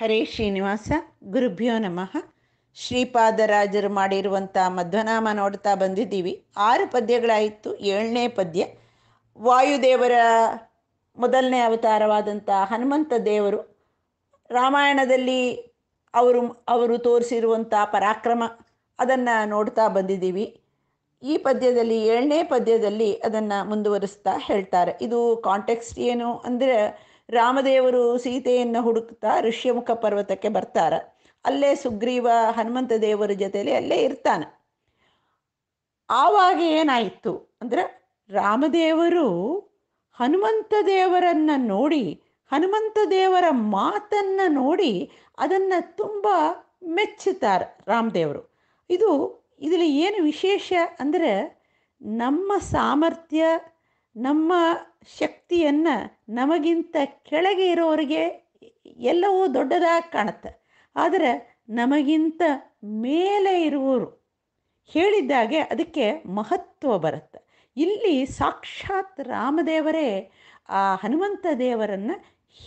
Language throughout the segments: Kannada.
ಹರೇ ಶ್ರೀನಿವಾಸ ಗುರುಭ್ಯೋ ನಮಃ ಶ್ರೀಪಾದರಾಜರು ಮಾಡಿರುವಂಥ ಮಧ್ವನಾಮ ನೋಡ್ತಾ ಬಂದಿದ್ದೀವಿ ಆರು ಪದ್ಯಗಳಾಯಿತು ಏಳನೇ ಪದ್ಯ ವಾಯುದೇವರ ಮೊದಲನೇ ಅವತಾರವಾದಂಥ ಹನುಮಂತ ದೇವರು ರಾಮಾಯಣದಲ್ಲಿ ಅವರು ಅವರು ತೋರಿಸಿರುವಂಥ ಪರಾಕ್ರಮ ಅದನ್ನು ನೋಡ್ತಾ ಬಂದಿದ್ದೀವಿ ಈ ಪದ್ಯದಲ್ಲಿ ಏಳನೇ ಪದ್ಯದಲ್ಲಿ ಅದನ್ನು ಮುಂದುವರಿಸ್ತಾ ಹೇಳ್ತಾರೆ ಇದು ಕಾಂಟೆಕ್ಸ್ಟ್ ಏನು ಅಂದರೆ ರಾಮದೇವರು ಸೀತೆಯನ್ನು ಹುಡುಕ್ತಾ ಋಷ್ಯಮುಖ ಪರ್ವತಕ್ಕೆ ಬರ್ತಾರ ಅಲ್ಲೇ ಸುಗ್ರೀವ ಹನುಮಂತ ದೇವರ ಜೊತೆಯಲ್ಲಿ ಅಲ್ಲೇ ಇರ್ತಾನೆ ಆವಾಗ ಏನಾಯಿತು ಅಂದರೆ ರಾಮದೇವರು ಹನುಮಂತ ದೇವರನ್ನು ನೋಡಿ ಹನುಮಂತ ದೇವರ ಮಾತನ್ನು ನೋಡಿ ಅದನ್ನು ತುಂಬ ಮೆಚ್ಚುತ್ತಾರೆ ರಾಮದೇವರು ಇದು ಇದರಲ್ಲಿ ಏನು ವಿಶೇಷ ಅಂದರೆ ನಮ್ಮ ಸಾಮರ್ಥ್ಯ ನಮ್ಮ ಶಕ್ತಿಯನ್ನು ನಮಗಿಂತ ಕೆಳಗೆ ಇರೋರಿಗೆ ಎಲ್ಲವೂ ದೊಡ್ಡದಾಗಿ ಕಾಣುತ್ತೆ ಆದರೆ ನಮಗಿಂತ ಮೇಲೆ ಇರುವವರು ಹೇಳಿದ್ದಾಗೆ ಅದಕ್ಕೆ ಮಹತ್ವ ಬರುತ್ತೆ ಇಲ್ಲಿ ಸಾಕ್ಷಾತ್ ರಾಮದೇವರೇ ಆ ಹನುಮಂತ ದೇವರನ್ನು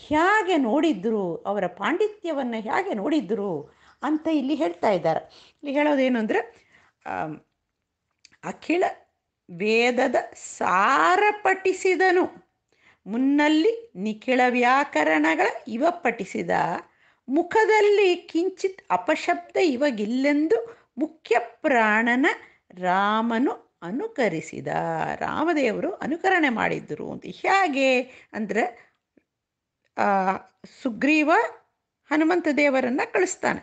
ಹೇಗೆ ನೋಡಿದ್ರು ಅವರ ಪಾಂಡಿತ್ಯವನ್ನು ಹೇಗೆ ನೋಡಿದ್ರು ಅಂತ ಇಲ್ಲಿ ಹೇಳ್ತಾ ಇದ್ದಾರೆ ಇಲ್ಲಿ ಹೇಳೋದೇನು ಅಂದರೆ ಅಖಿಳ ವೇದದ ಸಾರ ಪಠಿಸಿದನು ಮುನ್ನಲ್ಲಿ ನಿಖಿಳ ವ್ಯಾಕರಣಗಳ ಇವ ಪಠಿಸಿದ ಮುಖದಲ್ಲಿ ಕಿಂಚಿತ್ ಅಪಶಬ್ದ ಇವಗಿಲ್ಲೆಂದು ಮುಖ್ಯ ಪ್ರಾಣನ ರಾಮನು ಅನುಕರಿಸಿದ ರಾಮದೇವರು ಅನುಕರಣೆ ಮಾಡಿದ್ದರು ಅಂತ ಹೇಗೆ ಅಂದರೆ ಸುಗ್ರೀವ ಹನುಮಂತ ದೇವರನ್ನು ಕಳಿಸ್ತಾನೆ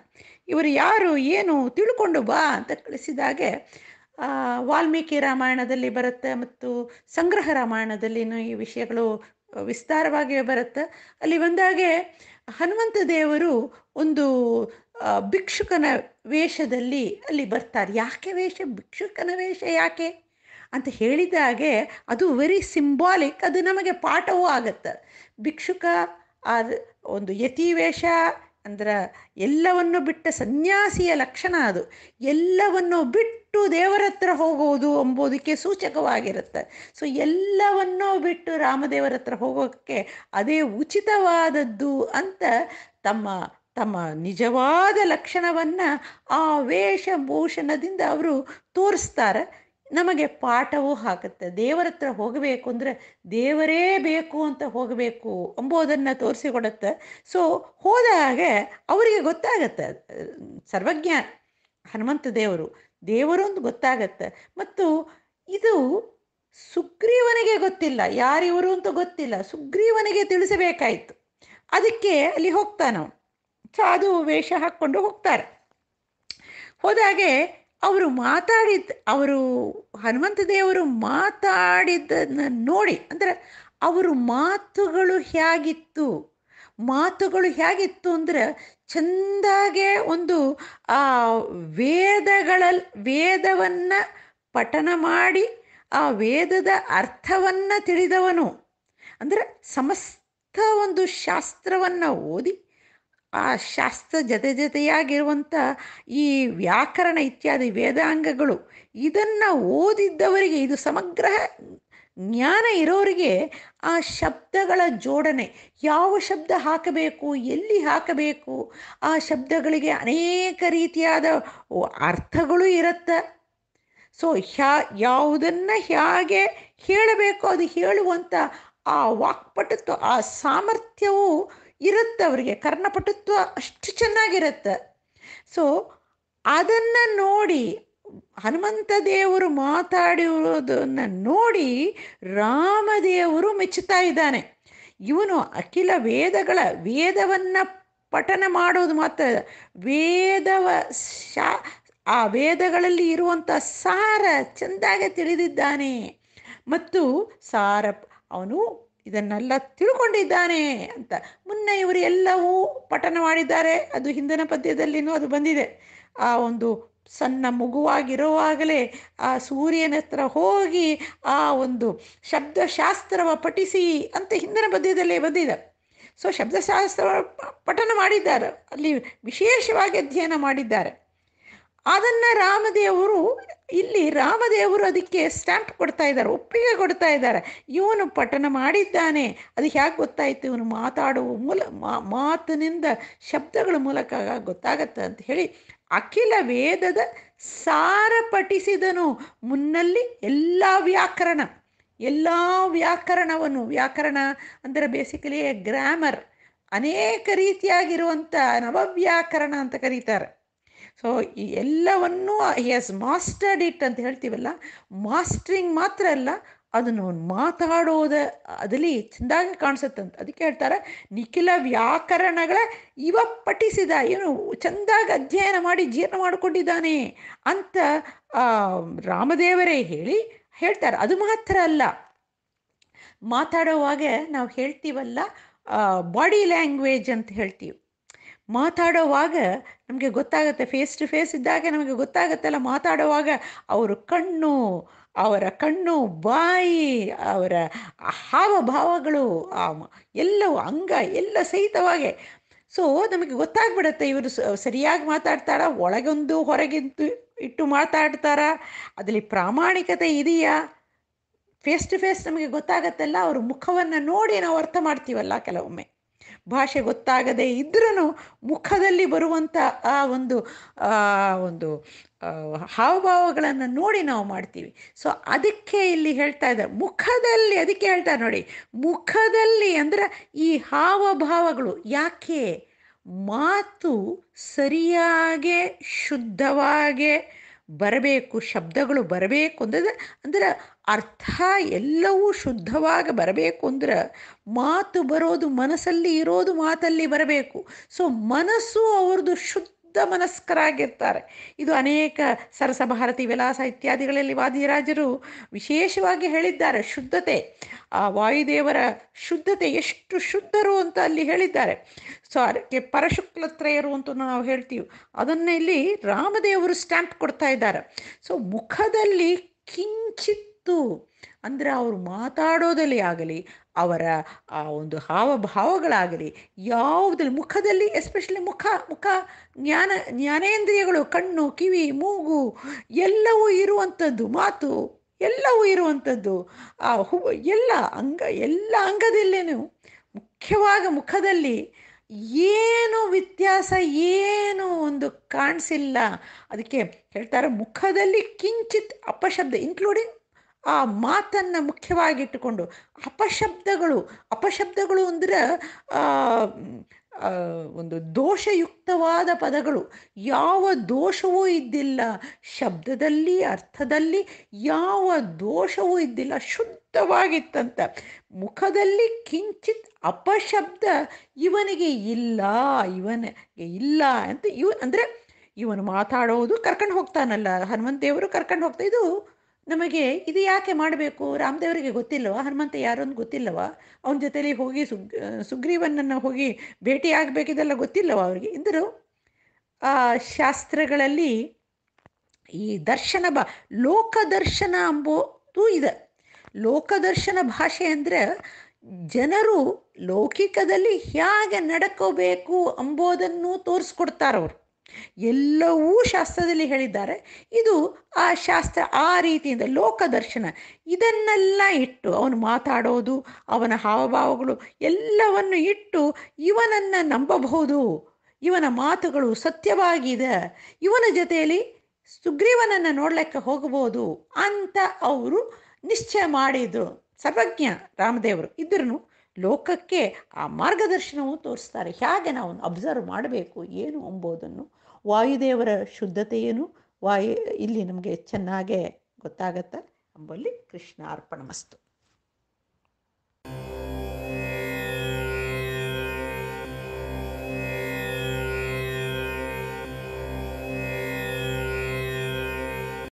ಇವರು ಯಾರು ಏನು ತಿಳ್ಕೊಂಡು ಬಾ ಅಂತ ಕಳಿಸಿದಾಗೆ ವಾಲ್ಮೀಕಿ ರಾಮಾಯಣದಲ್ಲಿ ಬರುತ್ತೆ ಮತ್ತು ಸಂಗ್ರಹ ರಾಮಾಯಣದಲ್ಲಿನೂ ಈ ವಿಷಯಗಳು ವಿಸ್ತಾರವಾಗಿ ಬರುತ್ತೆ ಅಲ್ಲಿ ಬಂದಾಗೆ ಹನುಮಂತ ದೇವರು ಒಂದು ಭಿಕ್ಷುಕನ ವೇಷದಲ್ಲಿ ಅಲ್ಲಿ ಬರ್ತಾರೆ ಯಾಕೆ ವೇಷ ಭಿಕ್ಷುಕನ ವೇಷ ಯಾಕೆ ಅಂತ ಹೇಳಿದ ಹಾಗೆ ಅದು ವೆರಿ ಸಿಂಬಾಲಿಕ್ ಅದು ನಮಗೆ ಪಾಠವೂ ಆಗುತ್ತೆ ಭಿಕ್ಷುಕ ಅದು ಒಂದು ಯತಿ ವೇಷ ಅಂದ್ರೆ ಎಲ್ಲವನ್ನು ಬಿಟ್ಟ ಸನ್ಯಾಸಿಯ ಲಕ್ಷಣ ಅದು ಎಲ್ಲವನ್ನು ಬಿಟ್ಟು ದೇವರತ್ರ ಹತ್ರ ಹೋಗೋದು ಎಂಬುದಕ್ಕೆ ಸೂಚಕವಾಗಿರುತ್ತೆ ಸೊ ಎಲ್ಲವನ್ನೂ ಬಿಟ್ಟು ರಾಮದೇವರ ಹತ್ರ ಹೋಗೋಕ್ಕೆ ಅದೇ ಉಚಿತವಾದದ್ದು ಅಂತ ತಮ್ಮ ತಮ್ಮ ನಿಜವಾದ ಲಕ್ಷಣವನ್ನು ಆ ವೇಷಭೂಷಣದಿಂದ ಅವರು ತೋರಿಸ್ತಾರೆ ನಮಗೆ ಪಾಠವೂ ಹಾಕುತ್ತೆ ದೇವರ ಹತ್ರ ಹೋಗಬೇಕು ಅಂದರೆ ದೇವರೇ ಬೇಕು ಅಂತ ಹೋಗಬೇಕು ಎಂಬುದನ್ನು ತೋರಿಸಿಕೊಡುತ್ತೆ ಸೊ ಹೋದ ಹಾಗೆ ಅವರಿಗೆ ಗೊತ್ತಾಗತ್ತೆ ಸರ್ವಜ್ಞ ಹನುಮಂತ ದೇವರು ದೇವರು ಅಂತ ಗೊತ್ತಾಗತ್ತೆ ಮತ್ತು ಇದು ಸುಗ್ರೀವನಿಗೆ ಗೊತ್ತಿಲ್ಲ ಯಾರಿವರು ಅಂತ ಗೊತ್ತಿಲ್ಲ ಸುಗ್ರೀವನಿಗೆ ತಿಳಿಸಬೇಕಾಯಿತು ಅದಕ್ಕೆ ಅಲ್ಲಿ ಹೋಗ್ತಾನೆ ಸಾಧು ವೇಷ ಹಾಕ್ಕೊಂಡು ಹೋಗ್ತಾರೆ ಹೋದಾಗೆ ಅವರು ಮಾತಾಡಿದ ಅವರು ಹನುಮಂತ ದೇವರು ಮಾತಾಡಿದ್ದನ್ನು ನೋಡಿ ಅಂದರೆ ಅವರು ಮಾತುಗಳು ಹೇಗಿತ್ತು ಮಾತುಗಳು ಹೇಗಿತ್ತು ಅಂದರೆ ಚೆಂದಾಗೆ ಒಂದು ಆ ವೇದಗಳಲ್ಲಿ ವೇದವನ್ನು ಪಠನ ಮಾಡಿ ಆ ವೇದದ ಅರ್ಥವನ್ನು ತಿಳಿದವನು ಅಂದರೆ ಸಮಸ್ತ ಒಂದು ಶಾಸ್ತ್ರವನ್ನು ಓದಿ ಆ ಶಾಸ್ತ್ರ ಜೊತೆ ಜೊತೆಯಾಗಿರುವಂಥ ಈ ವ್ಯಾಕರಣ ಇತ್ಯಾದಿ ವೇದಾಂಗಗಳು ಇದನ್ನು ಓದಿದ್ದವರಿಗೆ ಇದು ಸಮಗ್ರ ಜ್ಞಾನ ಇರೋರಿಗೆ ಆ ಶಬ್ದಗಳ ಜೋಡಣೆ ಯಾವ ಶಬ್ದ ಹಾಕಬೇಕು ಎಲ್ಲಿ ಹಾಕಬೇಕು ಆ ಶಬ್ದಗಳಿಗೆ ಅನೇಕ ರೀತಿಯಾದ ಅರ್ಥಗಳು ಇರುತ್ತೆ ಸೊ ಹ್ಯಾ ಯಾವುದನ್ನು ಹೇಗೆ ಹೇಳಬೇಕು ಅದು ಹೇಳುವಂಥ ಆ ವಾಕ್ಪಟುತ್ವ ಆ ಸಾಮರ್ಥ್ಯವು ಇರುತ್ತೆ ಅವರಿಗೆ ಕರ್ಣಪಟುತ್ವ ಅಷ್ಟು ಚೆನ್ನಾಗಿರುತ್ತೆ ಸೊ ಅದನ್ನು ನೋಡಿ ಹನುಮಂತ ದೇವರು ಮಾತಾಡಿರೋದನ್ನು ನೋಡಿ ರಾಮದೇವರು ಮೆಚ್ಚುತ್ತಾ ಇದ್ದಾನೆ ಇವನು ಅಖಿಲ ವೇದಗಳ ವೇದವನ್ನು ಪಠನ ಮಾಡೋದು ಮಾತ್ರ ವೇದವ ಶಾ ಆ ವೇದಗಳಲ್ಲಿ ಇರುವಂಥ ಸಾರ ಚೆಂದಾಗೆ ತಿಳಿದಿದ್ದಾನೆ ಮತ್ತು ಸಾರ ಅವನು ಇದನ್ನೆಲ್ಲ ತಿಳ್ಕೊಂಡಿದ್ದಾನೆ ಅಂತ ಮುನ್ನ ಇವರು ಎಲ್ಲವೂ ಪಠನ ಮಾಡಿದ್ದಾರೆ ಅದು ಹಿಂದಿನ ಪದ್ಯದಲ್ಲಿನೂ ಅದು ಬಂದಿದೆ ಆ ಒಂದು ಸಣ್ಣ ಮಗುವಾಗಿರುವಾಗಲೇ ಆ ಸೂರ್ಯನ ಹತ್ರ ಹೋಗಿ ಆ ಒಂದು ಶಬ್ದಶಾಸ್ತ್ರವ ಪಠಿಸಿ ಅಂತ ಹಿಂದಿನ ಪದ್ಯದಲ್ಲೇ ಬಂದಿದೆ ಸೊ ಶಬ್ದಶಾಸ್ತ್ರ ಪಠನ ಮಾಡಿದ್ದಾರೆ ಅಲ್ಲಿ ವಿಶೇಷವಾಗಿ ಅಧ್ಯಯನ ಮಾಡಿದ್ದಾರೆ ಅದನ್ನು ರಾಮದೇವರು ಇಲ್ಲಿ ರಾಮದೇವರು ಅದಕ್ಕೆ ಸ್ಟ್ಯಾಂಪ್ ಕೊಡ್ತಾ ಇದ್ದಾರೆ ಒಪ್ಪಿಗೆ ಕೊಡ್ತಾ ಇದ್ದಾರೆ ಇವನು ಪಠನ ಮಾಡಿದ್ದಾನೆ ಅದು ಹೇಗೆ ಗೊತ್ತಾಯಿತು ಇವನು ಮಾತಾಡುವ ಮೂಲ ಮಾತಿನಿಂದ ಶಬ್ದಗಳ ಮೂಲಕ ಗೊತ್ತಾಗತ್ತೆ ಅಂತ ಹೇಳಿ ಅಖಿಲ ವೇದದ ಸಾರ ಪಠಿಸಿದನು ಮುನ್ನಲ್ಲಿ ಎಲ್ಲ ವ್ಯಾಕರಣ ಎಲ್ಲ ವ್ಯಾಕರಣವನ್ನು ವ್ಯಾಕರಣ ಅಂದರೆ ಬೇಸಿಕಲಿ ಗ್ರಾಮರ್ ಅನೇಕ ರೀತಿಯಾಗಿರುವಂಥ ನವವ್ಯಾಕರಣ ಅಂತ ಕರೀತಾರೆ ಸೊ ಈ ಎಲ್ಲವನ್ನೂ ಹಿ ಹ್ಯಾಸ್ ಮಾಸ್ಟರ್ಡ್ ಇಟ್ ಅಂತ ಹೇಳ್ತೀವಲ್ಲ ಮಾಸ್ಟ್ರಿಂಗ್ ಮಾತ್ರ ಅಲ್ಲ ಅದನ್ನು ಮಾತಾಡೋದ ಅದಲ್ಲಿ ಚೆಂದಾಗಿ ಕಾಣಿಸುತ್ತಂತ ಅದಕ್ಕೆ ಹೇಳ್ತಾರೆ ನಿಖಿಲ ವ್ಯಾಕರಣಗಳ ಇವ ಪಠಿಸಿದ ಏನು ಚೆಂದಾಗಿ ಅಧ್ಯಯನ ಮಾಡಿ ಜೀರ್ಣ ಮಾಡಿಕೊಂಡಿದ್ದಾನೆ ಅಂತ ರಾಮದೇವರೇ ಹೇಳಿ ಹೇಳ್ತಾರೆ ಅದು ಮಾತ್ರ ಅಲ್ಲ ಮಾತಾಡೋವಾಗ ನಾವು ಹೇಳ್ತೀವಲ್ಲ ಬಾಡಿ ಲ್ಯಾಂಗ್ವೇಜ್ ಅಂತ ಹೇಳ್ತೀವಿ ಮಾತಾಡೋವಾಗ ನಮಗೆ ಗೊತ್ತಾಗುತ್ತೆ ಫೇಸ್ ಟು ಫೇಸ್ ಇದ್ದಾಗ ನಮಗೆ ಗೊತ್ತಾಗತ್ತಲ್ಲ ಮಾತಾಡೋವಾಗ ಅವರು ಕಣ್ಣು ಅವರ ಕಣ್ಣು ಬಾಯಿ ಅವರ ಹಾವಭಾವಗಳು ಎಲ್ಲವೂ ಅಂಗ ಎಲ್ಲ ಸಹಿತವಾಗೆ ಸೊ ನಮಗೆ ಗೊತ್ತಾಗ್ಬಿಡುತ್ತೆ ಇವರು ಸರಿಯಾಗಿ ಮಾತಾಡ್ತಾರಾ ಒಳಗೊಂದು ಹೊರಗಿಂತು ಇಟ್ಟು ಮಾತಾಡ್ತಾರಾ ಅದರಲ್ಲಿ ಪ್ರಾಮಾಣಿಕತೆ ಇದೆಯಾ ಫೇಸ್ ಟು ಫೇಸ್ ನಮಗೆ ಗೊತ್ತಾಗತ್ತಲ್ಲ ಅವ್ರ ಮುಖವನ್ನು ನೋಡಿ ನಾವು ಅರ್ಥ ಮಾಡ್ತೀವಲ್ಲ ಕೆಲವೊಮ್ಮೆ ಭಾಷೆ ಗೊತ್ತಾಗದೇ ಇದ್ರೂ ಮುಖದಲ್ಲಿ ಬರುವಂಥ ಆ ಒಂದು ಒಂದು ಹಾವಭಾವಗಳನ್ನು ನೋಡಿ ನಾವು ಮಾಡ್ತೀವಿ ಸೊ ಅದಕ್ಕೆ ಇಲ್ಲಿ ಹೇಳ್ತಾ ಇದ್ದಾರೆ ಮುಖದಲ್ಲಿ ಅದಕ್ಕೆ ಹೇಳ್ತಾರೆ ನೋಡಿ ಮುಖದಲ್ಲಿ ಅಂದರೆ ಈ ಹಾವಭಾವಗಳು ಯಾಕೆ ಮಾತು ಸರಿಯಾಗೆ ಶುದ್ಧವಾಗೆ ಬರಬೇಕು ಶಬ್ದಗಳು ಬರಬೇಕು ಅಂದರೆ ಅಂದರೆ ಅರ್ಥ ಎಲ್ಲವೂ ಶುದ್ಧವಾಗಿ ಬರಬೇಕು ಅಂದ್ರೆ ಮಾತು ಬರೋದು ಮನಸ್ಸಲ್ಲಿ ಇರೋದು ಮಾತಲ್ಲಿ ಬರಬೇಕು ಸೊ ಮನಸ್ಸು ಅವ್ರದ್ದು ಶುದ್ಧ ಮನಸ್ಕರಾಗಿರ್ತಾರೆ ಇದು ಅನೇಕ ಸರಸಭಾರತಿ ವಿಲಾಸ ಇತ್ಯಾದಿಗಳಲ್ಲಿ ವಾದಿರಾಜರು ವಿಶೇಷವಾಗಿ ಹೇಳಿದ್ದಾರೆ ಶುದ್ಧತೆ ಆ ವಾಯುದೇವರ ಶುದ್ಧತೆ ಎಷ್ಟು ಶುದ್ಧರು ಅಂತ ಅಲ್ಲಿ ಹೇಳಿದ್ದಾರೆ ಸೊ ಅದಕ್ಕೆ ಪರಶುಕ್ಲತ್ರಯರು ಅಂತ ನಾವು ಹೇಳ್ತೀವಿ ಅದನ್ನ ಇಲ್ಲಿ ರಾಮದೇವರು ಸ್ಟ್ಯಾಂಪ್ ಕೊಡ್ತಾ ಇದ್ದಾರೆ ಸೊ ಮುಖದಲ್ಲಿ ಕಿಂಚಿತ್ ಮತ್ತು ಅಂದರೆ ಅವರು ಮಾತಾಡೋದಲ್ಲಿ ಆಗಲಿ ಅವರ ಆ ಒಂದು ಹಾವಭಾವಗಳಾಗಲಿ ಯಾವುದ್ರಲ್ಲಿ ಮುಖದಲ್ಲಿ ಎಸ್ಪೆಷಲಿ ಮುಖ ಮುಖ ಜ್ಞಾನ ಜ್ಞಾನೇಂದ್ರಿಯಗಳು ಕಣ್ಣು ಕಿವಿ ಮೂಗು ಎಲ್ಲವೂ ಇರುವಂಥದ್ದು ಮಾತು ಎಲ್ಲವೂ ಇರುವಂಥದ್ದು ಆ ಹೂ ಎಲ್ಲ ಅಂಗ ಎಲ್ಲ ಅಂಗದಲ್ಲೇನು ಮುಖ್ಯವಾಗಿ ಮುಖದಲ್ಲಿ ಏನು ವ್ಯತ್ಯಾಸ ಏನು ಒಂದು ಕಾಣಿಸಿಲ್ಲ ಅದಕ್ಕೆ ಹೇಳ್ತಾರೆ ಮುಖದಲ್ಲಿ ಕಿಂಚಿತ್ ಅಪಶಬ್ದ ಇನ್ಕ್ಲೂಡಿಂಗ್ ಆ ಮಾತನ್ನು ಮುಖ್ಯವಾಗಿಟ್ಟುಕೊಂಡು ಅಪಶಬ್ದಗಳು ಅಪಶಬ್ದಗಳು ಅಂದ್ರೆ ಒಂದು ದೋಷಯುಕ್ತವಾದ ಪದಗಳು ಯಾವ ದೋಷವೂ ಇದ್ದಿಲ್ಲ ಶಬ್ದದಲ್ಲಿ ಅರ್ಥದಲ್ಲಿ ಯಾವ ದೋಷವೂ ಇದ್ದಿಲ್ಲ ಶುದ್ಧವಾಗಿತ್ತಂತ ಮುಖದಲ್ಲಿ ಕಿಂಚಿತ್ ಅಪಶಬ್ದ ಇವನಿಗೆ ಇಲ್ಲ ಇವನಿಗೆ ಇಲ್ಲ ಅಂತ ಇವ ಅಂದರೆ ಇವನು ಮಾತಾಡೋದು ಕರ್ಕೊಂಡು ಹೋಗ್ತಾನಲ್ಲ ಹನುಮಂತೇವರು ಕರ್ಕೊಂಡು ಹೋಗ್ತಾ ಇದು ನಮಗೆ ಇದು ಯಾಕೆ ಮಾಡಬೇಕು ರಾಮದೇವರಿಗೆ ಗೊತ್ತಿಲ್ಲವಾ ಹನುಮಂತ ಯಾರೊಂದು ಗೊತ್ತಿಲ್ಲವಾ ಅವನ ಜೊತೆಲಿ ಹೋಗಿ ಸುಗ್ ಸುಗ್ರೀವನನ್ನು ಹೋಗಿ ಭೇಟಿ ಆಗಬೇಕಿದೆಲ್ಲ ಗೊತ್ತಿಲ್ಲವ ಅವರಿಗೆ ಆ ಶಾಸ್ತ್ರಗಳಲ್ಲಿ ಈ ದರ್ಶನ ಬಾ ಲೋಕದರ್ಶನ ಅಂಬೋದು ಇದೆ ಲೋಕದರ್ಶನ ಭಾಷೆ ಅಂದರೆ ಜನರು ಲೌಕಿಕದಲ್ಲಿ ಹೇಗೆ ನಡ್ಕೋಬೇಕು ಅಂಬೋದನ್ನು ತೋರಿಸ್ಕೊಡ್ತಾರವ್ರು ಎಲ್ಲವೂ ಶಾಸ್ತ್ರದಲ್ಲಿ ಹೇಳಿದ್ದಾರೆ ಇದು ಆ ಶಾಸ್ತ್ರ ಆ ರೀತಿಯಿಂದ ಲೋಕದರ್ಶನ ಇದನ್ನೆಲ್ಲ ಇಟ್ಟು ಅವನು ಮಾತಾಡೋದು ಅವನ ಹಾವಭಾವಗಳು ಎಲ್ಲವನ್ನು ಇಟ್ಟು ಇವನನ್ನು ನಂಬಬಹುದು ಇವನ ಮಾತುಗಳು ಸತ್ಯವಾಗಿದೆ ಇವನ ಜೊತೆಯಲ್ಲಿ ಸುಗ್ರೀವನನ್ನು ನೋಡಲಿಕ್ಕೆ ಹೋಗಬಹುದು ಅಂತ ಅವರು ನಿಶ್ಚಯ ಮಾಡಿದರು ಸರ್ವಜ್ಞ ರಾಮದೇವರು ಇದ್ರೂ ಲೋಕಕ್ಕೆ ಆ ಮಾರ್ಗದರ್ಶನವನ್ನು ತೋರಿಸ್ತಾರೆ ಹೇಗೆ ನಾವು ಅಬ್ಸರ್ವ್ ಮಾಡಬೇಕು ಏನು ಎಂಬುದನ್ನು ವಾಯುದೇವರ ಶುದ್ಧತೆಯೇನು ವಾಯು ಇಲ್ಲಿ ನಮಗೆ ಚೆನ್ನಾಗೇ ಗೊತ್ತಾಗತ್ತೆ ಅಂಬಲ್ಲಿ ಕೃಷ್ಣ ಅರ್ಪಣ ಮಸ್ತು